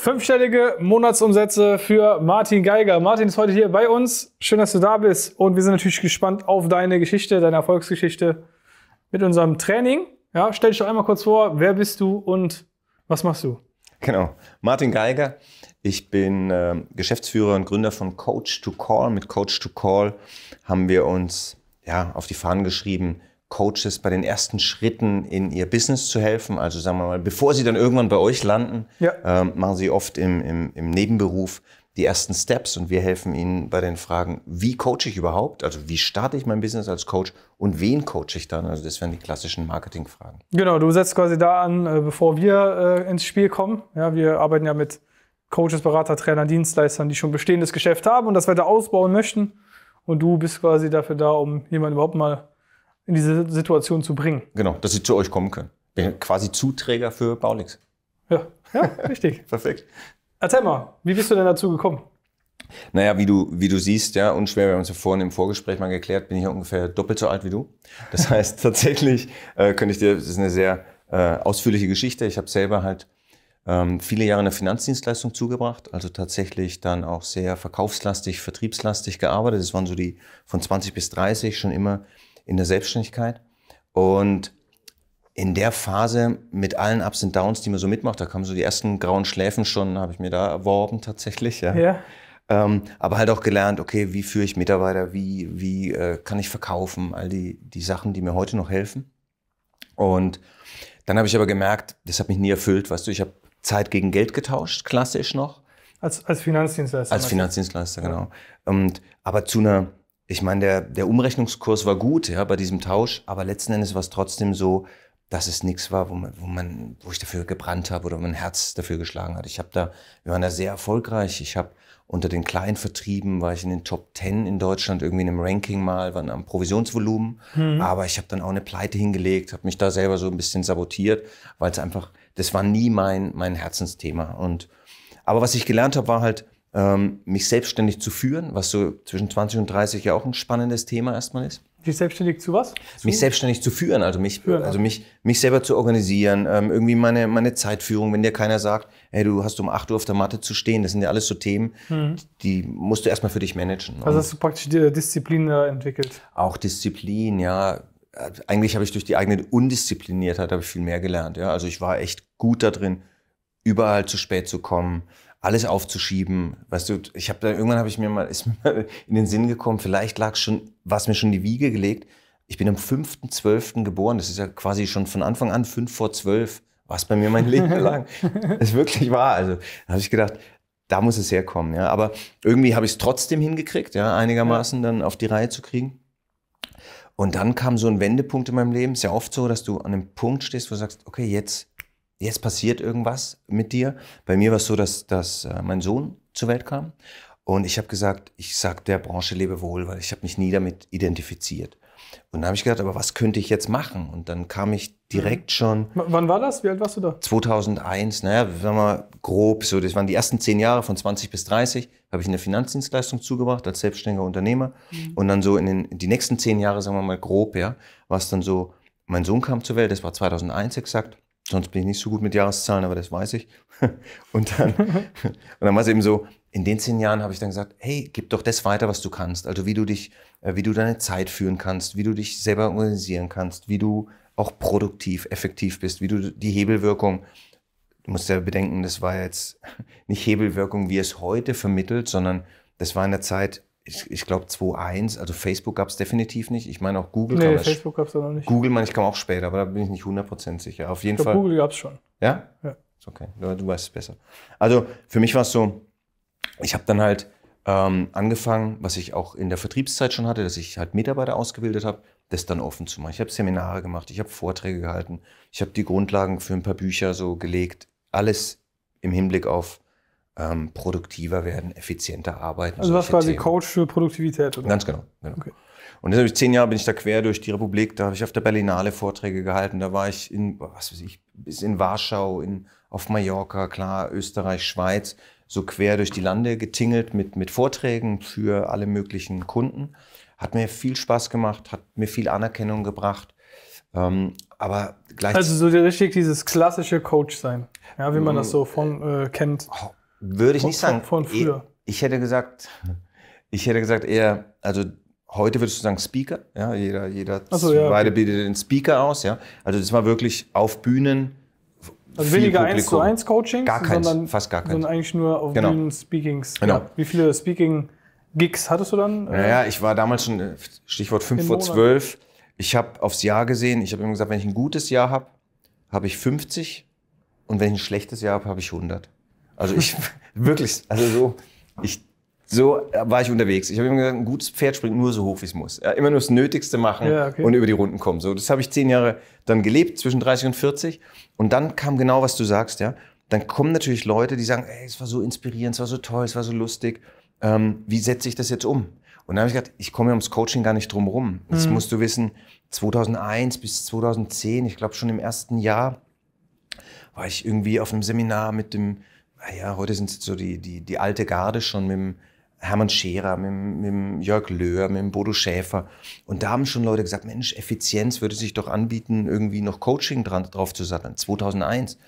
Fünfstellige Monatsumsätze für Martin Geiger. Martin ist heute hier bei uns. Schön, dass du da bist. Und wir sind natürlich gespannt auf deine Geschichte, deine Erfolgsgeschichte mit unserem Training. Ja, stell dich doch einmal kurz vor, wer bist du und was machst du? Genau, Martin Geiger. Ich bin äh, Geschäftsführer und Gründer von Coach to Call. Mit Coach to Call haben wir uns ja, auf die Fahnen geschrieben, Coaches bei den ersten Schritten in ihr Business zu helfen. Also sagen wir mal, bevor sie dann irgendwann bei euch landen, ja. ähm, machen sie oft im, im, im, Nebenberuf die ersten Steps und wir helfen ihnen bei den Fragen, wie coache ich überhaupt? Also wie starte ich mein Business als Coach und wen coache ich dann? Also das wären die klassischen Marketingfragen. Genau, du setzt quasi da an, äh, bevor wir äh, ins Spiel kommen. Ja, wir arbeiten ja mit Coaches, Berater, Trainern, Dienstleistern, die schon bestehendes Geschäft haben und das weiter ausbauen möchten. Und du bist quasi dafür da, um jemanden überhaupt mal in diese Situation zu bringen. Genau, dass sie zu euch kommen können. Bin quasi Zuträger für Baulix. Ja, ja richtig. Perfekt. Erzähl mal, wie bist du denn dazu gekommen? Naja, wie du, wie du siehst, ja, unschwer, wir haben uns ja vorhin im Vorgespräch mal geklärt, bin ich ja ungefähr doppelt so alt wie du. Das heißt, tatsächlich äh, könnte ich dir, das ist eine sehr äh, ausführliche Geschichte. Ich habe selber halt ähm, viele Jahre in der Finanzdienstleistung zugebracht, also tatsächlich dann auch sehr verkaufslastig, vertriebslastig gearbeitet. Das waren so die von 20 bis 30 schon immer in der Selbstständigkeit. Und in der Phase mit allen Ups und Downs, die man so mitmacht, da kamen so die ersten grauen Schläfen schon, habe ich mir da erworben tatsächlich. Ja. ja. Ähm, aber halt auch gelernt, okay, wie führe ich Mitarbeiter, wie, wie äh, kann ich verkaufen, all die, die Sachen, die mir heute noch helfen. Und dann habe ich aber gemerkt, das hat mich nie erfüllt, weißt du, ich habe Zeit gegen Geld getauscht, klassisch noch. Als, als Finanzdienstleister. Als Finanzdienstleister, genau. Und, aber zu einer ich meine, der, der Umrechnungskurs war gut ja, bei diesem Tausch, aber letzten Endes war es trotzdem so, dass es nichts war, wo, man, wo, man, wo ich dafür gebrannt habe oder mein Herz dafür geschlagen hat. Ich habe da, wir waren da sehr erfolgreich. Ich habe unter den kleinen Vertrieben war ich in den Top 10 in Deutschland irgendwie in einem Ranking mal, waren am Provisionsvolumen. Mhm. Aber ich habe dann auch eine Pleite hingelegt, habe mich da selber so ein bisschen sabotiert, weil es einfach, das war nie mein, mein Herzensthema. Und, aber was ich gelernt habe, war halt, ähm, mich selbstständig zu führen, was so zwischen 20 und 30 ja auch ein spannendes Thema erstmal ist. Dich selbstständig zu was? Zu? Mich selbstständig zu führen, also mich, führen, also mich, mich selber zu organisieren, ähm, irgendwie meine, meine Zeitführung, wenn dir keiner sagt, hey, du hast um 8 Uhr auf der Matte zu stehen, das sind ja alles so Themen, mhm. die musst du erstmal für dich managen. Ne? Also hast du praktisch die äh, Disziplin äh, entwickelt? Auch Disziplin, ja. Äh, eigentlich habe ich durch die eigene Undiszipliniertheit habe ich viel mehr gelernt. Ja. Also ich war echt gut da drin, überall zu spät zu kommen, alles aufzuschieben. Weißt du, ich habe da irgendwann habe ich mir mal ist mir mal in den Sinn gekommen, vielleicht lag schon was mir schon in die Wiege gelegt. Ich bin am 5.12. geboren, das ist ja quasi schon von Anfang an fünf vor zwölf, was bei mir mein Leben lang ist wirklich wahr. Also, da habe ich gedacht, da muss es herkommen, ja, aber irgendwie habe ich es trotzdem hingekriegt, ja, einigermaßen dann auf die Reihe zu kriegen. Und dann kam so ein Wendepunkt in meinem Leben. Es Ist ja oft so, dass du an einem Punkt stehst, wo du sagst, okay, jetzt jetzt passiert irgendwas mit dir. Bei mir war es so, dass, dass äh, mein Sohn zur Welt kam und ich habe gesagt, ich sage der Branche Lebewohl, weil ich habe mich nie damit identifiziert. Und dann habe ich gedacht, aber was könnte ich jetzt machen? Und dann kam ich direkt mhm. schon. W wann war das? Wie alt warst du da? 2001, naja, sagen wir grob, so, das waren die ersten zehn Jahre von 20 bis 30, habe ich eine Finanzdienstleistung zugebracht als selbstständiger Unternehmer. Mhm. Und dann so in den, die nächsten zehn Jahre, sagen wir mal grob, ja, war es dann so, mein Sohn kam zur Welt, das war 2001 exakt. Sonst bin ich nicht so gut mit Jahreszahlen, aber das weiß ich. Und dann, und dann war es eben so, in den zehn Jahren habe ich dann gesagt, hey, gib doch das weiter, was du kannst. Also wie du dich, äh, wie du deine Zeit führen kannst, wie du dich selber organisieren kannst, wie du auch produktiv, effektiv bist, wie du die Hebelwirkung, du musst ja bedenken, das war jetzt nicht Hebelwirkung, wie es heute vermittelt, sondern das war in der Zeit ich, ich glaube 2.1, also Facebook gab es definitiv nicht. Ich meine auch Google. Nee, Facebook gab es noch nicht. Google, meine ich, kam auch später, aber da bin ich nicht 100% sicher. Auf jeden glaub, Fall. Google gab es schon. Ja? Ja. Ist okay, du, du weißt es besser. Also für mich war es so, ich habe dann halt ähm, angefangen, was ich auch in der Vertriebszeit schon hatte, dass ich halt Mitarbeiter ausgebildet habe, das dann offen zu machen. Ich habe Seminare gemacht, ich habe Vorträge gehalten, ich habe die Grundlagen für ein paar Bücher so gelegt. Alles im Hinblick auf ähm, produktiver werden, effizienter arbeiten. Also was quasi Themen. Coach für Produktivität, oder? Ganz genau. genau. Okay. Und jetzt habe ich zehn Jahre bin ich da quer durch die Republik, da habe ich auf der Berlinale Vorträge gehalten, da war ich in, was weiß ich, bis in Warschau, in, auf Mallorca, klar, Österreich, Schweiz, so quer durch die Lande getingelt mit, mit Vorträgen für alle möglichen Kunden. Hat mir viel Spaß gemacht, hat mir viel Anerkennung gebracht. Ähm, aber gleich also so richtig dieses klassische Coach sein, ja, wie man das so von äh, kennt. Oh, würde ich von, nicht sagen. Von e- früher. Ich, hätte gesagt, ich hätte gesagt eher, also heute würdest du sagen Speaker, ja, jeder, jeder so, ja, okay. bietet den Speaker aus, ja. Also das war wirklich auf Bühnen. Also weniger Publikum. 1 zu 1 Coaching, gar keins, sondern, fast gar keins. sondern eigentlich nur auf genau. Bühnen Speakings. Genau. Ja, wie viele Speaking Gigs hattest du dann? naja, ich war damals schon, äh, Stichwort 5 vor 12. Ich habe aufs Jahr gesehen, ich habe immer gesagt, wenn ich ein gutes Jahr habe, habe ich 50 und wenn ich ein schlechtes Jahr habe, habe ich 100. Also ich wirklich, also so, ich, so war ich unterwegs. Ich habe immer gesagt, ein gutes Pferd springt nur so hoch, wie es muss. Immer nur das Nötigste machen ja, okay. und über die Runden kommen. So, das habe ich zehn Jahre dann gelebt, zwischen 30 und 40. Und dann kam genau, was du sagst, ja. Dann kommen natürlich Leute, die sagen, ey, es war so inspirierend, es war so toll, es war so lustig. Ähm, wie setze ich das jetzt um? Und dann habe ich gedacht, ich komme ja ums Coaching gar nicht drum rum. Das mhm. musst du wissen, 2001 bis 2010, ich glaube schon im ersten Jahr, war ich irgendwie auf einem Seminar mit dem Ah ja, heute sind so die, die, die alte Garde schon mit dem Hermann Scherer, mit, mit dem Jörg Löhr, mit dem Bodo Schäfer. Und da haben schon Leute gesagt, Mensch, Effizienz würde sich doch anbieten, irgendwie noch Coaching dran, drauf zu satteln. 2001.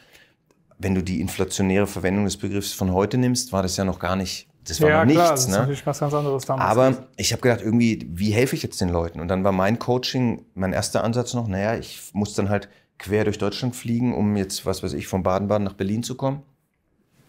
Wenn du die inflationäre Verwendung des Begriffs von heute nimmst, war das ja noch gar nicht das war ja, noch klar, nichts. Klar, das ist ne? natürlich was ganz anderes damals. Aber ich habe gedacht, irgendwie, wie helfe ich jetzt den Leuten? Und dann war mein Coaching, mein erster Ansatz noch, naja, ich muss dann halt quer durch Deutschland fliegen, um jetzt, was weiß ich, von Baden-Baden nach Berlin zu kommen.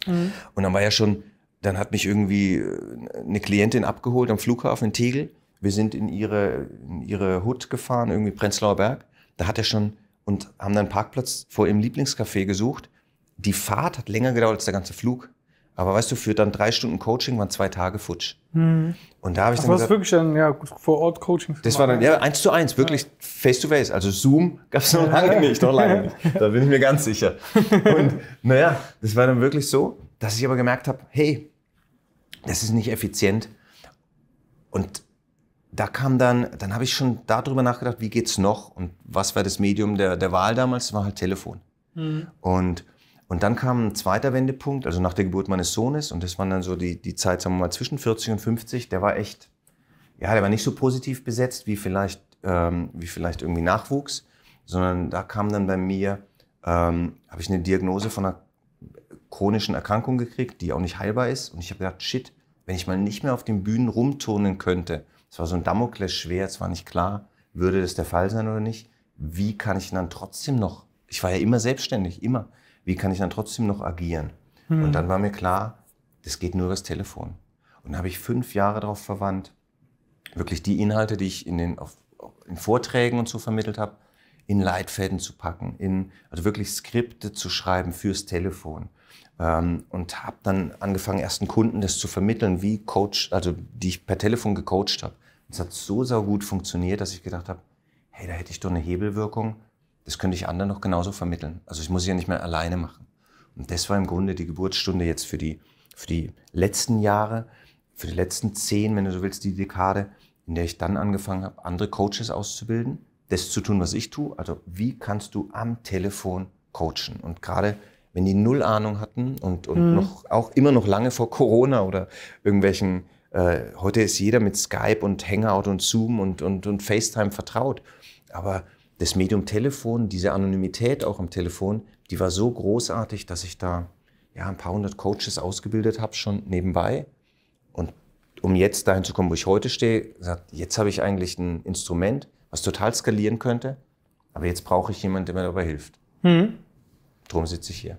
Mhm. Und dann war ja schon, dann hat mich irgendwie äh, eine Klientin abgeholt am Flughafen in Tegel. Wir sind in ihre, in ihre Hut gefahren, irgendwie Prenzlauer Berg. Da hat er schon und haben dann einen Parkplatz vor ihrem Lieblingscafé gesucht. Die Fahrt hat länger gedauert als der ganze Flug. Aber weißt du, für dann drei Stunden Coaching waren zwei Tage futsch. Hm. Und da habe ich Ach, dann. Das wirklich ein ja, vor Ort Coaching. Das war dann ja eins zu eins, wirklich ja. face to face. Also Zoom gab es noch lange nicht, noch lange nicht. Da bin ich mir ganz sicher. Und naja, das war dann wirklich so, dass ich aber gemerkt habe, hey, das ist nicht effizient. Und da kam dann, dann habe ich schon darüber nachgedacht, wie geht's noch und was war das Medium der, der Wahl damals? Das war halt Telefon. Mhm. Und und dann kam ein zweiter Wendepunkt, also nach der Geburt meines Sohnes, und das waren dann so die, die Zeit, sagen wir mal, zwischen 40 und 50, der war echt, ja, der war nicht so positiv besetzt wie vielleicht, ähm, wie vielleicht irgendwie Nachwuchs, sondern da kam dann bei mir, ähm, habe ich eine Diagnose von einer chronischen Erkrankung gekriegt, die auch nicht heilbar ist. Und ich habe gedacht, shit, wenn ich mal nicht mehr auf den Bühnen rumturnen könnte, es war so ein Damoklesschwert, es war nicht klar, würde das der Fall sein oder nicht, wie kann ich dann trotzdem noch, ich war ja immer selbstständig, immer, wie kann ich dann trotzdem noch agieren? Hm. Und dann war mir klar, das geht nur übers Telefon. Und dann habe ich fünf Jahre darauf verwandt, wirklich die Inhalte, die ich in den auf, in Vorträgen und so vermittelt habe, in Leitfäden zu packen, in, also wirklich Skripte zu schreiben fürs Telefon. Ähm, und habe dann angefangen, ersten Kunden das zu vermitteln, wie Coach, also die ich per Telefon gecoacht habe. Es hat so, so gut funktioniert, dass ich gedacht habe, hey, da hätte ich doch eine Hebelwirkung das könnte ich anderen noch genauso vermitteln. Also ich muss es ja nicht mehr alleine machen. Und das war im Grunde die Geburtsstunde jetzt für die, für die letzten Jahre, für die letzten zehn, wenn du so willst, die Dekade, in der ich dann angefangen habe, andere Coaches auszubilden, das zu tun, was ich tue. Also wie kannst du am Telefon coachen? Und gerade wenn die null Ahnung hatten und, und mhm. noch, auch immer noch lange vor Corona oder irgendwelchen, äh, heute ist jeder mit Skype und Hangout und Zoom und, und, und FaceTime vertraut. Aber das Medium Telefon, diese Anonymität auch am Telefon, die war so großartig, dass ich da ja, ein paar hundert Coaches ausgebildet habe schon nebenbei. Und um jetzt dahin zu kommen, wo ich heute stehe, sagt, jetzt habe ich eigentlich ein Instrument, was total skalieren könnte, aber jetzt brauche ich jemanden, der mir dabei hilft. Mhm. Drum sitze ich hier.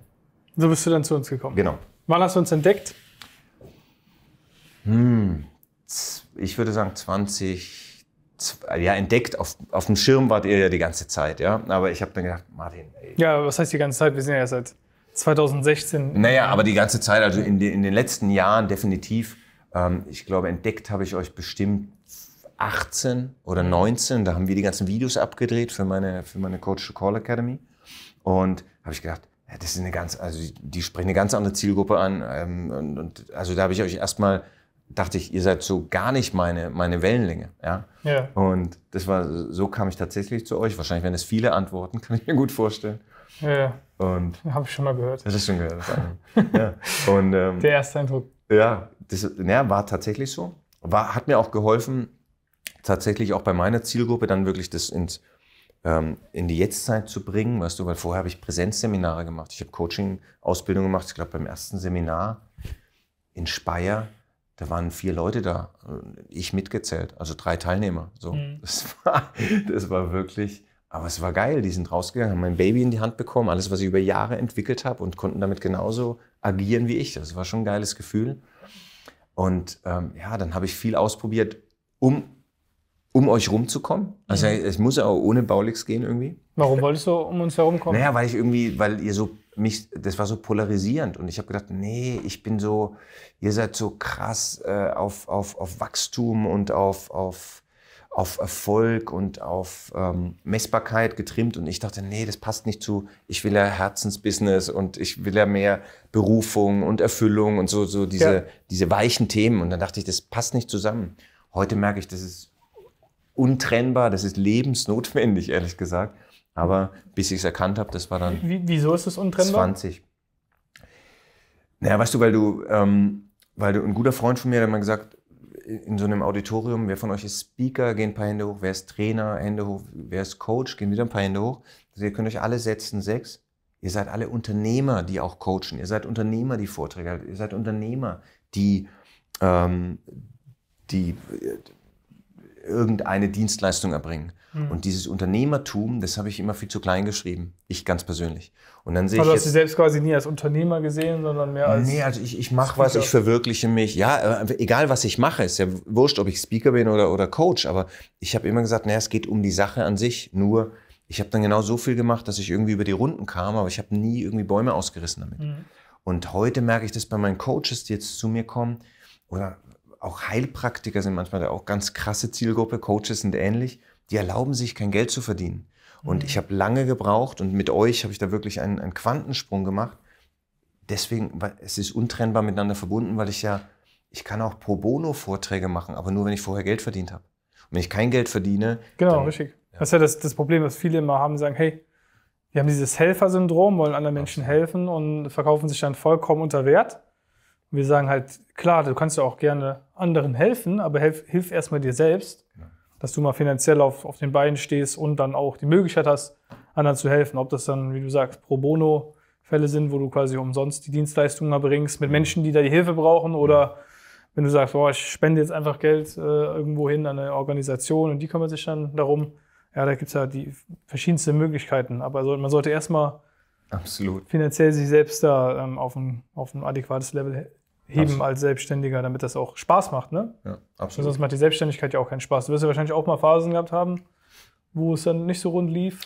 So bist du dann zu uns gekommen. Genau. Wann hast du uns entdeckt? Hm, ich würde sagen 20, ja, entdeckt. Auf, auf dem Schirm wart ihr ja die ganze Zeit, ja. Aber ich habe dann gedacht, Martin, ey. Ja, was heißt die ganze Zeit? Wir sind ja seit 2016. Naja, aber die ganze Zeit, also in, die, in den letzten Jahren definitiv. Ähm, ich glaube, entdeckt habe ich euch bestimmt 18 oder 19. Da haben wir die ganzen Videos abgedreht für meine, für meine Coach to Call Academy. Und habe ich gedacht, ja, das ist eine ganz, also die, die sprechen eine ganz andere Zielgruppe an. Ähm, und, und, also da habe ich euch erstmal dachte ich, ihr seid so gar nicht meine, meine Wellenlänge. Ja? ja. Und das war, so kam ich tatsächlich zu euch. Wahrscheinlich werden es viele Antworten, kann ich mir gut vorstellen. Ja. Und habe ich schon mal gehört. Das hast du schon gehört. ja. Und, ähm, Der erste Eindruck. Ja, das ja, war tatsächlich so. War, hat mir auch geholfen, tatsächlich auch bei meiner Zielgruppe dann wirklich das ins, ähm, in die Jetztzeit zu bringen, weißt du, weil vorher habe ich Präsenzseminare gemacht, ich habe Coaching-Ausbildung gemacht, ich glaube beim ersten Seminar in Speyer da waren vier Leute da, äh, ich mitgezählt, also drei Teilnehmer. So, mhm. das, war, das war wirklich, aber es war geil. Die sind rausgegangen, haben mein Baby in die Hand bekommen, alles, was ich über Jahre entwickelt habe und konnten damit genauso agieren wie ich. Das war schon ein geiles Gefühl. Und ähm, ja, dann habe ich viel ausprobiert, um, um euch rumzukommen. Also mhm. ich, muss ja auch ohne Baulix gehen irgendwie. Warum wolltest du um uns herumkommen? Naja, weil ich irgendwie, weil ihr so mich, das war so polarisierend und ich habe gedacht, nee, ich bin so, ihr seid so krass äh, auf, auf, auf Wachstum und auf, auf, auf Erfolg und auf ähm, Messbarkeit getrimmt und ich dachte, nee, das passt nicht zu, ich will ja Herzensbusiness und ich will ja mehr Berufung und Erfüllung und so, so diese, ja. diese weichen Themen und dann dachte ich, das passt nicht zusammen. Heute merke ich, das ist untrennbar, das ist lebensnotwendig, ehrlich gesagt. Aber bis ich es erkannt habe, das war dann. Wie, wieso ist es untrennbar? 20. Naja, weißt du, weil du, ähm, weil du, ein guter Freund von mir hat mal gesagt, in so einem Auditorium, wer von euch ist Speaker, gehen ein paar Hände hoch, wer ist Trainer, Hände hoch, wer ist Coach, gehen wieder ein paar Hände hoch. Also ihr könnt euch alle setzen, sechs. Ihr seid alle Unternehmer, die auch coachen. Ihr seid Unternehmer, die Vorträge halten. Ihr seid Unternehmer, die, ähm, die äh, irgendeine Dienstleistung erbringen. Hm. Und dieses Unternehmertum, das habe ich immer viel zu klein geschrieben. Ich ganz persönlich. Und dann sehe also ich. hast du selbst quasi nie als Unternehmer gesehen, sondern mehr als. Nee, also ich, ich mache was, ich verwirkliche mich. Ja, äh, egal was ich mache, ist ja wurscht, ob ich Speaker bin oder, oder Coach. Aber ich habe immer gesagt, naja, es geht um die Sache an sich. Nur ich habe dann genau so viel gemacht, dass ich irgendwie über die Runden kam, aber ich habe nie irgendwie Bäume ausgerissen damit. Mhm. Und heute merke ich das bei meinen Coaches, die jetzt zu mir kommen, oder auch Heilpraktiker sind manchmal auch ganz krasse Zielgruppe, Coaches sind ähnlich die erlauben sich kein Geld zu verdienen. Und mhm. ich habe lange gebraucht und mit euch habe ich da wirklich einen, einen Quantensprung gemacht. Deswegen, es ist untrennbar miteinander verbunden, weil ich ja, ich kann auch pro bono Vorträge machen, aber nur wenn ich vorher Geld verdient habe. Und wenn ich kein Geld verdiene. Genau, dann, richtig. Ja. Das ist ja das, das Problem, was viele immer haben, sagen, hey, wir haben dieses Helfersyndrom, wollen anderen Menschen helfen und verkaufen sich dann vollkommen unter Wert. Und wir sagen halt, klar, du kannst ja auch gerne anderen helfen, aber hilf, hilf erstmal dir selbst dass du mal finanziell auf, auf den Beinen stehst und dann auch die Möglichkeit hast, anderen zu helfen. Ob das dann, wie du sagst, pro bono Fälle sind, wo du quasi umsonst die Dienstleistungen erbringst mit Menschen, die da die Hilfe brauchen oder wenn du sagst, boah, ich spende jetzt einfach Geld äh, irgendwo hin an eine Organisation und die kümmert sich dann darum. Ja, da gibt es ja die verschiedensten Möglichkeiten. Aber also, man sollte erstmal Absolut. finanziell sich selbst da ähm, auf, ein, auf ein adäquates Level heben absolut. als Selbstständiger, damit das auch Spaß macht, ne? Ja, absolut. sonst macht die Selbstständigkeit ja auch keinen Spaß. Du wirst ja wahrscheinlich auch mal Phasen gehabt haben, wo es dann nicht so rund lief.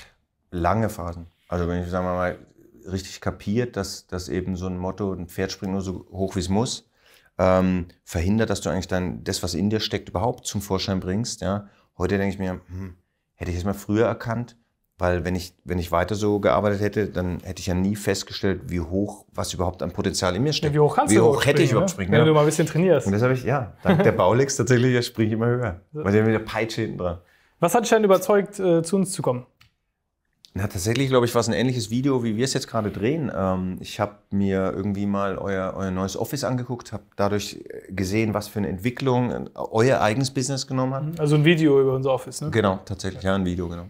Lange Phasen. Also wenn ich, sagen wir mal, richtig kapiert, dass, dass eben so ein Motto, ein Pferd springt nur so hoch, wie es muss, ähm, verhindert, dass du eigentlich dann das, was in dir steckt, überhaupt zum Vorschein bringst. Ja? Heute denke ich mir, hm, hätte ich es mal früher erkannt, weil wenn ich, wenn ich weiter so gearbeitet hätte, dann hätte ich ja nie festgestellt, wie hoch, was überhaupt an Potenzial in mir steckt. wie hoch kannst wie du hoch hoch hätte ich überhaupt springen? Ne? Wenn ja. du mal ein bisschen trainierst. Und deshalb habe ich, ja, dank der Baulix tatsächlich, springe ich immer höher. Weil der mit wieder Peitsche hinten dran. Was hat dich denn überzeugt, äh, zu uns zu kommen? Na, tatsächlich, glaube ich, war es ein ähnliches Video, wie wir es jetzt gerade drehen. Ähm, ich habe mir irgendwie mal euer, euer neues Office angeguckt, habe dadurch äh, gesehen, was für eine Entwicklung äh, euer eigenes Business genommen hat. Mhm. Also ein Video über unser Office, ne? Genau, tatsächlich, ja, ein Video, genau.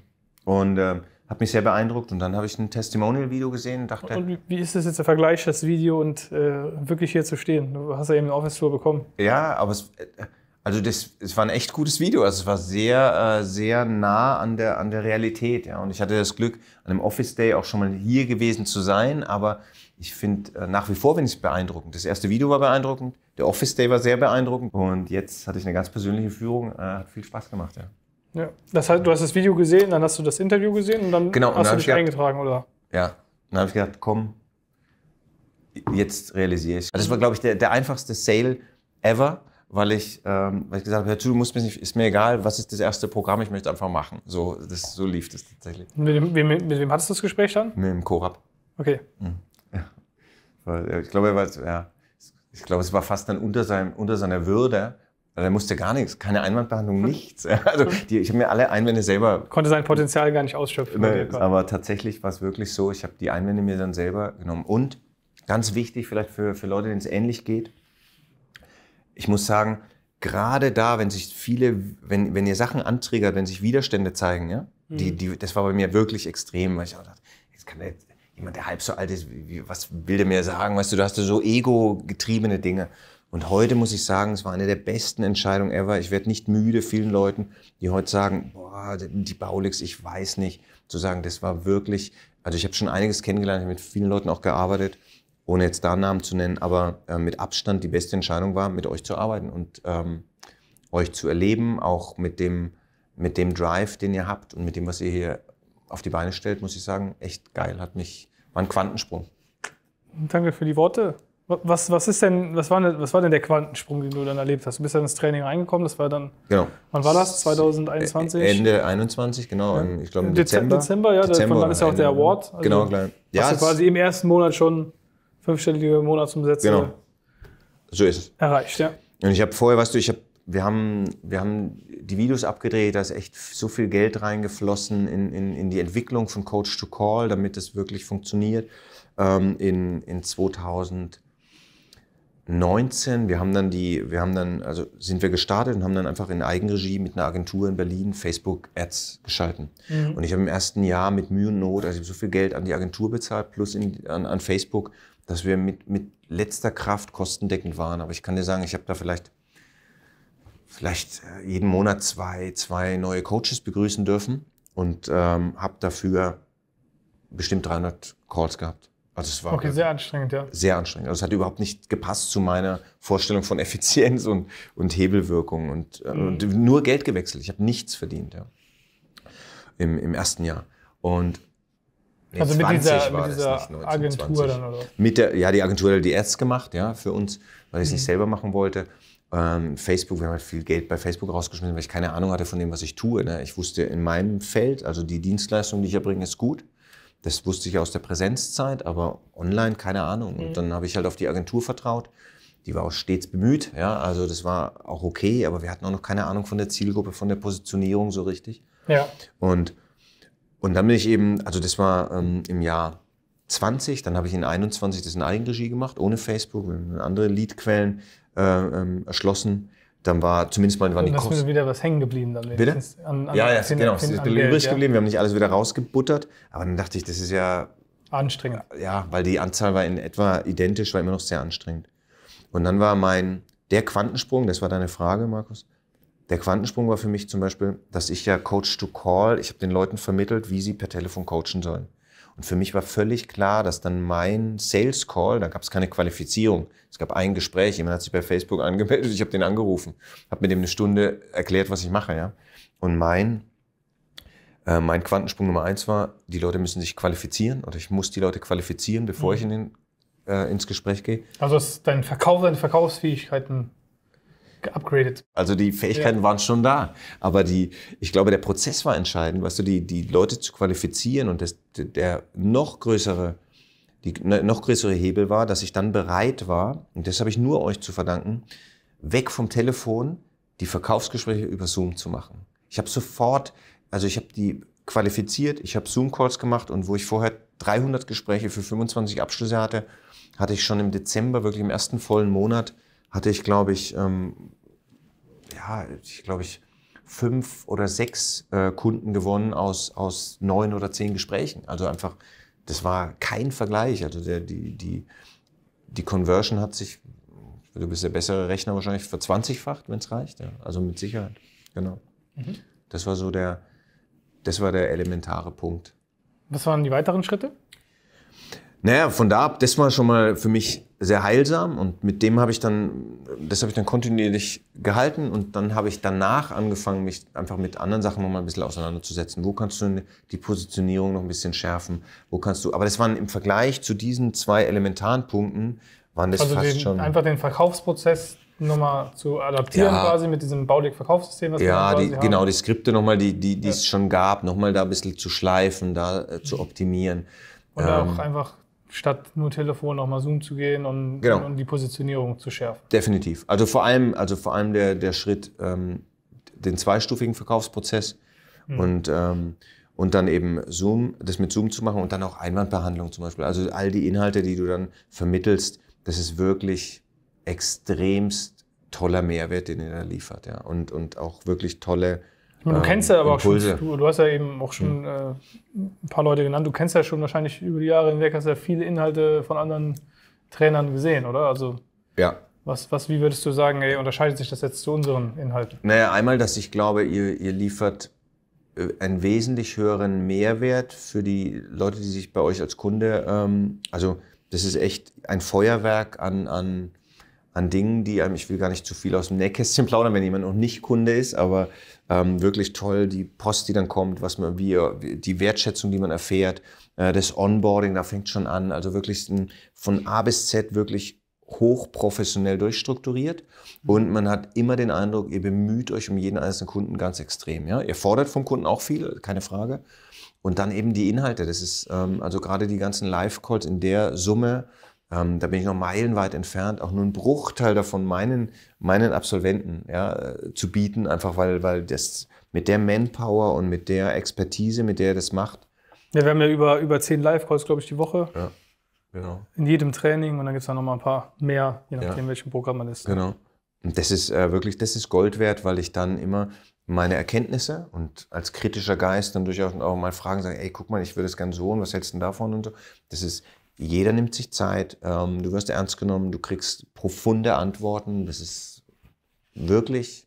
Und ähm, hat mich sehr beeindruckt. Und dann habe ich ein Testimonial-Video gesehen und dachte. Und wie ist das jetzt der Vergleich, das Video und äh, wirklich hier zu stehen? Du hast ja eben eine Office-Tour bekommen. Ja, aber es, äh, also das, es war ein echt gutes Video. Also es war sehr, äh, sehr nah an der, an der Realität. Ja. Und ich hatte das Glück, an einem Office-Day auch schon mal hier gewesen zu sein. Aber ich finde äh, nach wie vor, wenn ich es beeindruckend. Das erste Video war beeindruckend, der Office-Day war sehr beeindruckend. Und jetzt hatte ich eine ganz persönliche Führung. Äh, hat viel Spaß gemacht, ja. Ja. Das heißt, du hast das Video gesehen, dann hast du das Interview gesehen und dann genau, hast und dann du dich gedacht, eingetragen, oder? Ja. Dann habe ich gedacht, komm, jetzt realisiere ich. Also das war, glaube ich, der, der, einfachste Sale ever, weil ich, ähm, weil ich gesagt habe, hör zu, du musst mir nicht, ist mir egal, was ist das erste Programm, ich möchte einfach machen. So, das, so lief das tatsächlich. Mit, dem, mit, mit wem hattest du das Gespräch dann? Mit dem Korab. Okay. Mhm. Ja. Äh, ich glaube, er war, ja. Ich glaube, es war fast dann unter, seinem, unter seiner Würde, also er musste gar nichts, keine Einwandbehandlung, hm. nichts. Also hm. die, ich habe mir alle Einwände selber. Konnte sein Potenzial gar nicht ausschöpfen. Ne, aber tatsächlich war es wirklich so, ich habe die Einwände mir dann selber genommen. Und ganz wichtig, vielleicht für, für Leute, denen es ähnlich geht, ich muss sagen, gerade da, wenn sich viele, wenn, wenn ihr Sachen anträgert, wenn sich Widerstände zeigen, ja, die, hm. die, das war bei mir wirklich extrem, weil ich auch dachte, jetzt kann der, jemand, der halb so alt ist, wie, was will der mir sagen? Weißt du, du hast so ego-getriebene Dinge. Und heute muss ich sagen, es war eine der besten Entscheidungen ever. Ich werde nicht müde, vielen Leuten, die heute sagen, boah, die Baulix, ich weiß nicht, zu sagen, das war wirklich, also ich habe schon einiges kennengelernt, habe mit vielen Leuten auch gearbeitet, ohne jetzt da Namen zu nennen, aber äh, mit Abstand die beste Entscheidung war, mit euch zu arbeiten und ähm, euch zu erleben, auch mit dem, mit dem Drive, den ihr habt und mit dem, was ihr hier auf die Beine stellt, muss ich sagen, echt geil, hat mich, war ein Quantensprung. Danke für die Worte. Was, was, ist denn, was war, denn, was war denn der Quantensprung, den du dann erlebt hast? Du bist ja ins Training reingekommen, das war dann, genau. wann war das? 2021? Ende 21, genau. Ja. Ich glaube im Dezember. Dezember, ja, Dezember von dann ist ja auch der Award. Also genau, klar. Ja, hast du quasi im ersten Monat schon fünfstellige Monatsumsätze genau. so ist es. erreicht, ja. Und ich habe vorher, weißt du, ich habe, wir haben, wir haben die Videos abgedreht, da ist echt so viel Geld reingeflossen in, in, in die Entwicklung von Coach to Call, damit es wirklich funktioniert. Ähm, in, in 2000 19, wir haben dann die, wir haben dann, also sind wir gestartet und haben dann einfach in Eigenregie mit einer Agentur in Berlin Facebook-Ads geschalten. Mhm. Und ich habe im ersten Jahr mit Mühe und Not, also ich habe so viel Geld an die Agentur bezahlt, plus in, an, an Facebook, dass wir mit, mit letzter Kraft kostendeckend waren. Aber ich kann dir sagen, ich habe da vielleicht, vielleicht äh, jeden Monat zwei, zwei neue Coaches begrüßen dürfen und ähm, habe dafür bestimmt 300 Calls gehabt. Also es war okay, äh, sehr anstrengend, ja. Sehr anstrengend. Also es hat überhaupt nicht gepasst zu meiner Vorstellung von Effizienz und, und Hebelwirkung und, äh, mhm. und nur Geld gewechselt. Ich habe nichts verdient, ja. Im, Im ersten Jahr. Und nee, also mit dieser, mit dieser nicht, Agentur dann, oder? Mit der, ja, die Agentur hat die Ads gemacht, ja, für uns, weil ich es mhm. nicht selber machen wollte. Ähm, Facebook, wir haben halt viel Geld bei Facebook rausgeschmissen, weil ich keine Ahnung hatte von dem, was ich tue. Ne. Ich wusste in meinem Feld, also die Dienstleistung, die ich erbringe, ist gut. Das wusste ich aus der Präsenzzeit, aber online keine Ahnung. Und mhm. dann habe ich halt auf die Agentur vertraut. Die war auch stets bemüht, ja, also das war auch okay, aber wir hatten auch noch keine Ahnung von der Zielgruppe, von der Positionierung so richtig. Ja. Und, und dann bin ich eben, also das war ähm, im Jahr 20, dann habe ich in 21 das in Eigenregie gemacht, ohne Facebook, andere Leadquellen äh, ähm, erschlossen dann war zumindest mal waren die Kosten. ist wieder was hängen geblieben dann Bitte? An, an ja, ja, Zehn, genau. Es ist übrig ja. geblieben. Wir haben nicht alles wieder rausgebuttert. Aber dann dachte ich, das ist ja. Anstrengend. Ja, weil die Anzahl war in etwa identisch, war immer noch sehr anstrengend. Und dann war mein. Der Quantensprung, das war deine Frage, Markus. Der Quantensprung war für mich zum Beispiel, dass ich ja Coach to Call, ich habe den Leuten vermittelt, wie sie per Telefon coachen sollen. Und für mich war völlig klar, dass dann mein Sales Call, da gab es keine Qualifizierung, es gab ein Gespräch, jemand hat sich bei Facebook angemeldet, ich habe den angerufen, habe mit dem eine Stunde erklärt, was ich mache. Ja? Und mein, äh, mein Quantensprung Nummer eins war, die Leute müssen sich qualifizieren oder ich muss die Leute qualifizieren, bevor mhm. ich in den, äh, ins Gespräch gehe. Also ist dein Verkauf, deine Verkaufsfähigkeiten geupgradet. Also die Fähigkeiten ja. waren schon da. Aber die, ich glaube, der Prozess war entscheidend, weißt du, die, die Leute zu qualifizieren und das, der noch größere, die ne, noch größere Hebel war, dass ich dann bereit war, und das habe ich nur euch zu verdanken, weg vom Telefon die Verkaufsgespräche über Zoom zu machen. Ich habe sofort, also ich habe die qualifiziert, ich habe Zoom-Calls gemacht und wo ich vorher 300 Gespräche für 25 Abschlüsse hatte, hatte ich schon im Dezember, wirklich im ersten vollen Monat, hatte ich, glaube ich, ähm, ja, ich glaube ich, fünf oder sechs äh, Kunden gewonnen aus, aus neun oder zehn Gesprächen. Also einfach, das war kein Vergleich. Also der, die, die, die Conversion hat sich, du bist der bessere Rechner wahrscheinlich, verzwanzigfacht, wenn es reicht. Ja. Also mit Sicherheit. Genau. Mhm. Das war so der, das war der elementare Punkt. Was waren die weiteren Schritte? Naja, von da ab, das war schon mal für mich sehr heilsam und mit dem habe ich dann, das habe ich dann kontinuierlich gehalten und dann habe ich danach angefangen, mich einfach mit anderen Sachen nochmal ein bisschen auseinanderzusetzen. Wo kannst du die Positionierung noch ein bisschen schärfen? Wo kannst du, aber das waren im Vergleich zu diesen zwei elementaren Punkten, waren das also fast den, schon. Einfach den Verkaufsprozess nochmal zu adaptieren ja, quasi mit diesem Baulig-Verkaufssystem, was ja, wir Ja, genau, die Skripte nochmal, die, die, die ja. es schon gab, nochmal da ein bisschen zu schleifen, da äh, zu mhm. optimieren. Oder ähm, auch einfach statt nur Telefon auch mal Zoom zu gehen und, genau. und, die Positionierung zu schärfen. Definitiv. Also vor allem, also vor allem der, der Schritt, ähm, den zweistufigen Verkaufsprozess mhm. und, ähm, und dann eben Zoom, das mit Zoom zu machen und dann auch Einwandbehandlung zum Beispiel. Also all die Inhalte, die du dann vermittelst, das ist wirklich extremst toller Mehrwert, den er da liefert. Ja. Und, und auch wirklich tolle meine, du ähm, kennst ja aber Impulse. auch schon, du, du, hast ja eben auch schon hm. äh, ein paar Leute genannt. Du kennst ja schon wahrscheinlich über die Jahre hinweg, hast ja viele Inhalte von anderen Trainern gesehen, oder? Also, ja. Was, was, wie würdest du sagen, ey, unterscheidet sich das jetzt zu unseren Inhalten? Naja, einmal, dass ich glaube, ihr, ihr liefert äh, einen wesentlich höheren Mehrwert für die Leute, die sich bei euch als Kunde, ähm, also das ist echt ein Feuerwerk an, an an Dingen, die einem, ich will gar nicht zu viel aus dem Nähkästchen plaudern, wenn jemand noch nicht Kunde ist, aber ähm, wirklich toll, die Post, die dann kommt, was man, wie, die Wertschätzung, die man erfährt, äh, das Onboarding, da fängt schon an, also wirklich ein, von A bis Z wirklich hochprofessionell durchstrukturiert mhm. und man hat immer den Eindruck, ihr bemüht euch um jeden einzelnen Kunden ganz extrem. Ja? Ihr fordert vom Kunden auch viel, keine Frage. Und dann eben die Inhalte. Das ist ähm, also gerade die ganzen Live-Calls in der Summe, ähm, da bin ich noch meilenweit entfernt, auch nur einen Bruchteil davon meinen, meinen Absolventen ja, äh, zu bieten, einfach weil, weil das mit der Manpower und mit der Expertise, mit der er das macht. Ja, wir haben ja über, über zehn Live-Calls, glaube ich, die Woche. Ja, genau. In jedem Training und dann gibt es dann nochmal ein paar mehr, je nachdem, ja. welchem Programm man ist. Genau. Und das ist äh, wirklich, das ist Gold wert, weil ich dann immer meine Erkenntnisse und als kritischer Geist dann durchaus auch mal fragen, sage, ey, guck mal, ich würde es gerne so und was hältst du denn davon und so. Das ist, jeder nimmt sich Zeit, ähm, du wirst ernst genommen, du kriegst profunde Antworten. Das ist wirklich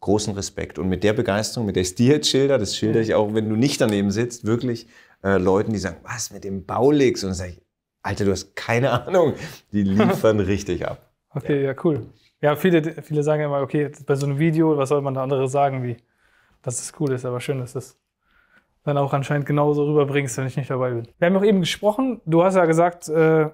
großen Respekt. Und mit der Begeisterung, mit der ich dir jetzt schilder, das schilder ich auch, wenn du nicht daneben sitzt, wirklich äh, Leuten, die sagen, was mit dem Baulix? Und dann sage ich, Alter, du hast keine Ahnung. Die liefern richtig ab. Okay, ja. ja, cool. Ja, viele, viele sagen immer, okay, bei so einem Video, was soll man da andere sagen, wie dass es cool ist, aber schön, dass das dann auch anscheinend genauso rüberbringst, wenn ich nicht dabei bin. Wir haben auch eben gesprochen, du hast ja gesagt, äh,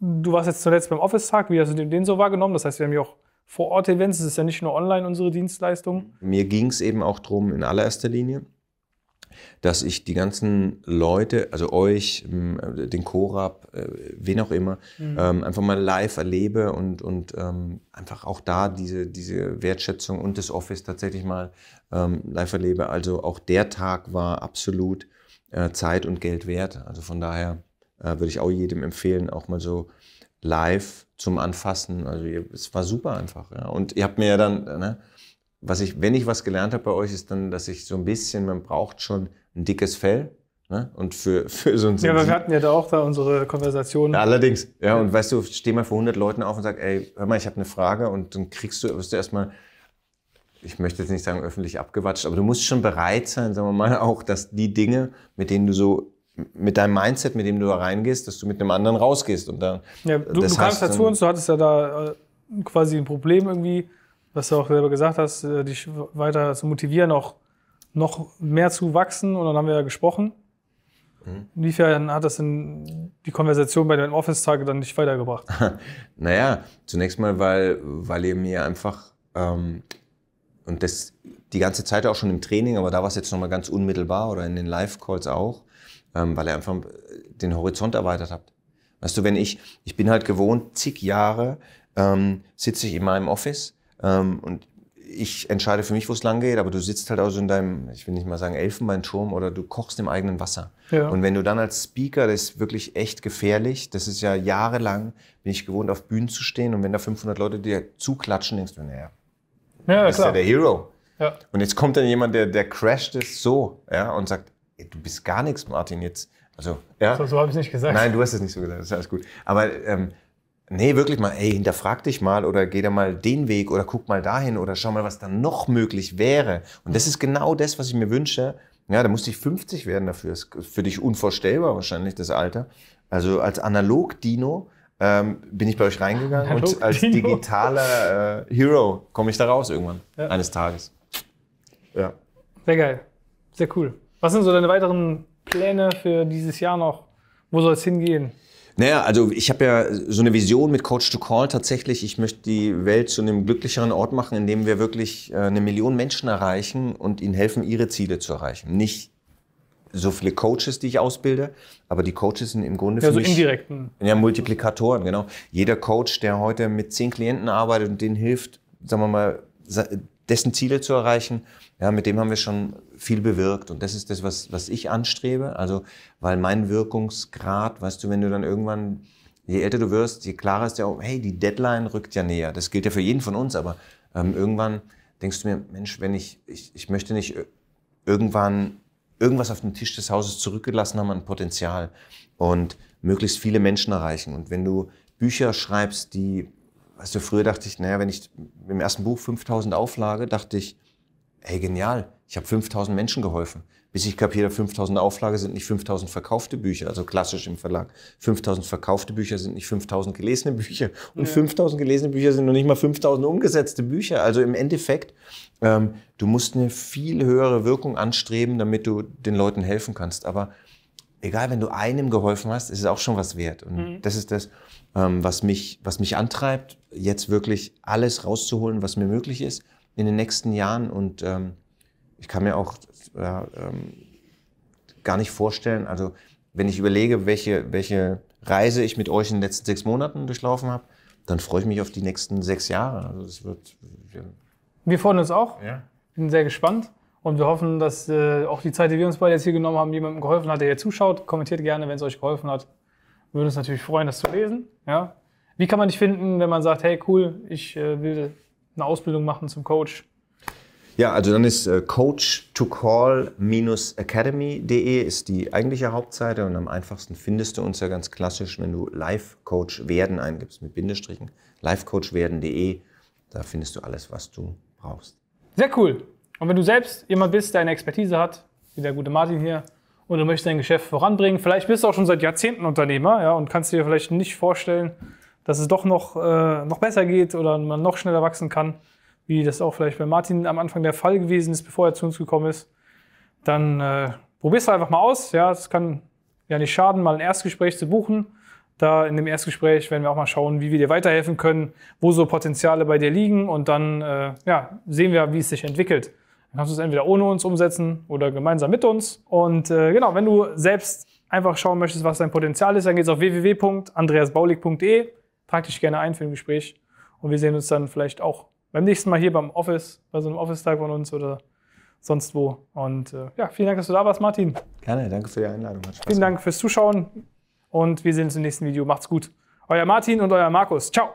du warst jetzt zuletzt beim Office-Tag, wie hast du den so wahrgenommen? Das heißt, wir haben ja auch vor Ort Events, es ist ja nicht nur online unsere Dienstleistung. Mir ging es eben auch darum, in allererster Linie dass ich die ganzen Leute, also euch, äh, den Korab, äh, wen auch immer, mhm. Ähm, einfach mal live erlebe und, und ähm, einfach auch da diese, diese Wertschätzung und das Office tatsächlich mal ähm, live erlebe. Also auch der Tag war absolut äh, Zeit und Geld wert. Also von daher würde ich auch jedem empfehlen, auch mal so live zum Anfassen. Also es war super einfach. Ja. Und ihr habt mir ja dann, ne, was ich, wenn ich was gelernt habe bei euch, ist dann, dass ich so ein bisschen, man braucht schon ein dickes Fell. Ne? Und für, für so ein Ja, aber wir hatten ja da auch da unsere Konversation. allerdings. Ja, und weißt du, steh mal vor 100 Leuten auf und sag, ey, hör mal, ich habe eine Frage und dann kriegst du, wirst du erstmal, ich möchte jetzt nicht sagen öffentlich abgewatscht, aber du musst schon bereit sein, sagen wir mal, auch, dass die Dinge, mit denen du so mit deinem Mindset, mit dem du da reingehst, dass du mit einem anderen rausgehst. Und dann, ja, du, du kamst dazu und du hattest ja da äh, quasi ein Problem irgendwie was du auch selber gesagt hast, äh, dich weiter zu motivieren, auch noch mehr zu wachsen. Und dann haben wir ja gesprochen. Inwiefern mhm. hat das denn die Konversation bei den Office-Tage dann nicht weitergebracht? naja, zunächst mal, weil, weil ihr mir einfach, ähm, und das die ganze Zeit auch schon im Training, aber da war es jetzt nochmal ganz unmittelbar oder in den Live-Calls auch, ähm, weil ihr einfach äh, den Horizont erweitert habt. Weißt du, wenn ich, ich bin halt gewohnt, zig Jahre ähm, sitze ich in meinem Office ähm, und ich entscheide für mich, wo es lang geht, aber du sitzt halt auch so in deinem, ich will nicht mal sagen Elfenbeinturm oder du kochst im eigenen Wasser. Ja. Und wenn du dann als Speaker, das ist wirklich echt gefährlich, das ist ja jahrelang, bin ich gewohnt, auf Bühnen zu stehen und wenn da 500 Leute dir zuklatschen, denkst du, naja, ja, bist klar. ja der Hero. Ja. Und jetzt kommt dann jemand, der, der crasht es so ja, und sagt, ey, du bist gar nichts, Martin, jetzt. Also, ja. So, so habe ich es nicht gesagt. Nein, du hast es nicht so gesagt, das ist alles gut. Aber ähm, Nee, wirklich mal, ey, hinterfrag dich mal oder geh da mal den Weg oder guck mal dahin oder schau mal, was da noch möglich wäre. Und das ist genau das, was ich mir wünsche. Ja, da musste ich 50 werden dafür. Das Ist für dich unvorstellbar wahrscheinlich, das Alter. Also als Analog-Dino ähm, bin ich bei euch reingegangen Analog und als digitaler äh, Hero komme ich da raus irgendwann, ja. eines Tages. Ja. Sehr geil, sehr cool. Was sind so deine weiteren Pläne für dieses Jahr noch? Wo soll es hingehen? Naja, also ich habe ja so eine Vision mit Coach to Call tatsächlich. Ich möchte die Welt zu einem glücklicheren Ort machen, indem wir wirklich äh, eine Million Menschen erreichen und ihnen helfen, ihre Ziele zu erreichen. Nicht so viele Coaches, die ich ausbilde, aber die Coaches sind im Grunde ja, für so mich indirekten. ja Multiplikatoren, genau. Jeder Coach, der heute mit zehn Klienten arbeitet und denen hilft, sagen wir mal, dessen Ziele zu erreichen, ja, mit dem haben wir schon viel bewirkt und das ist das, was, was ich anstrebe. Also, weil mein Wirkungsgrad, weißt du, wenn du dann irgendwann, je älter du wirst, je klarer ist ja auch, hey, die Deadline rückt ja näher. Das gilt ja für jeden von uns, aber ähm, irgendwann denkst du mir, Mensch, wenn ich, ich, ich möchte nicht äh, irgendwann irgendwas auf dem Tisch des Hauses zurückgelassen haben an Potenzial und möglichst viele Menschen erreichen. Und wenn du Bücher schreibst, die, weißt du, früher dachte ich, naja, wenn ich im ersten Buch 5000 Auflage, dachte ich, hey genial, ich habe 5000 Menschen geholfen. Bis ich kapiere, 5000 Auflage sind nicht 5000 verkaufte Bücher, also klassisch im Verlag. 5000 verkaufte Bücher sind nicht 5000 gelesene Bücher. Und ja. 5000 gelesene Bücher sind noch nicht mal 5000 umgesetzte Bücher. Also im Endeffekt, ähm, du musst eine viel höhere Wirkung anstreben, damit du den Leuten helfen kannst. Aber egal, wenn du einem geholfen hast, ist es auch schon was wert. Und mhm. das ist das, ähm, was, mich, was mich antreibt, jetzt wirklich alles rauszuholen, was mir möglich ist in den nächsten Jahren. Und ähm, ich kann mir auch ja, ähm, gar nicht vorstellen, also wenn ich überlege, welche, welche Reise ich mit euch in den letzten sechs Monaten durchlaufen habe, dann freue ich mich auf die nächsten sechs Jahre. Also das wird, ja. Wir freuen uns auch. Ja. Bin sehr gespannt. Und wir hoffen, dass äh, auch die Zeit, die wir uns beide jetzt hier genommen haben, jemandem geholfen hat, der hier zuschaut. Kommentiert gerne, wenn es euch geholfen hat. Wir würden uns natürlich freuen, das zu lesen. Ja? Wie kann man dich finden, wenn man sagt, hey cool, ich äh, will eine Ausbildung machen zum Coach? Ja, also dann ist äh, coach-to-call-academy.de ist die eigentliche Hauptseite und am einfachsten findest du uns ja ganz klassisch, wenn du Live-Coach werden eingibst mit Bindestrichen, Live-Coach werden.de, da findest du alles, was du brauchst. Sehr cool. Und wenn du selbst jemand bist, der eine Expertise hat, wie der gute Martin hier, und du möchtest dein Geschäft voranbringen, vielleicht bist du auch schon seit Jahrzehnten Unternehmer ja, und kannst dir vielleicht nicht vorstellen, dass es doch noch, äh, noch besser geht oder man noch schneller wachsen kann, wie das auch vielleicht bei Martin am Anfang der Fall gewesen ist, bevor er zu uns gekommen ist, dann äh, probier's einfach mal aus. Ja, es kann ja nicht schaden, mal ein Erstgespräch zu buchen. Da in dem Erstgespräch werden wir auch mal schauen, wie wir dir weiterhelfen können, wo so Potenziale bei dir liegen und dann äh, ja, sehen wir, wie es sich entwickelt. Dann kannst du es entweder ohne uns umsetzen oder gemeinsam mit uns. Und äh, genau, wenn du selbst einfach schauen möchtest, was dein Potenzial ist, dann geht's auf www.andreasbaulig.de Trag dich gerne ein für ein Gespräch und wir sehen uns dann vielleicht auch beim nächsten Mal hier beim Office, bei so einem Office-Tag von uns oder sonst wo. Und äh, ja, vielen Dank, dass du da warst, Martin. Gerne, danke für die Einladung. vielen Dank fürs Zuschauen und wir sehen uns im nächsten Video. Macht's gut. Euer Martin und euer Markus. Ciao.